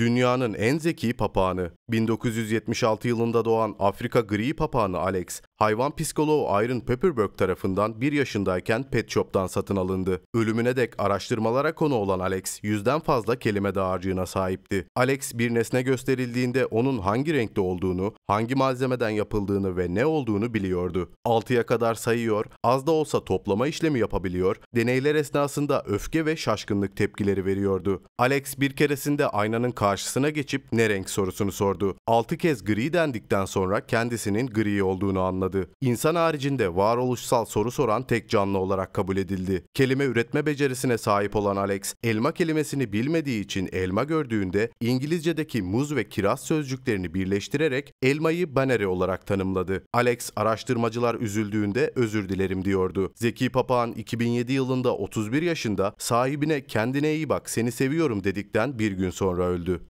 Dünyanın en zeki papağanı, 1976 yılında doğan Afrika gri papağanı Alex, Hayvan psikoloğu Iron Pepperberg tarafından 1 yaşındayken pet shop'tan satın alındı. Ölümüne dek araştırmalara konu olan Alex, yüzden fazla kelime dağarcığına sahipti. Alex bir nesne gösterildiğinde onun hangi renkte olduğunu, hangi malzemeden yapıldığını ve ne olduğunu biliyordu. 6'ya kadar sayıyor, az da olsa toplama işlemi yapabiliyor, deneyler esnasında öfke ve şaşkınlık tepkileri veriyordu. Alex bir keresinde aynanın karşısına geçip ne renk sorusunu sordu. 6 kez gri dendikten sonra kendisinin gri olduğunu anladı tanımladı. İnsan haricinde varoluşsal soru soran tek canlı olarak kabul edildi. Kelime üretme becerisine sahip olan Alex, elma kelimesini bilmediği için elma gördüğünde İngilizce'deki muz ve kiraz sözcüklerini birleştirerek elmayı baneri olarak tanımladı. Alex araştırmacılar üzüldüğünde özür dilerim diyordu. Zeki Papağan 2007 yılında 31 yaşında sahibine kendine iyi bak seni seviyorum dedikten bir gün sonra öldü.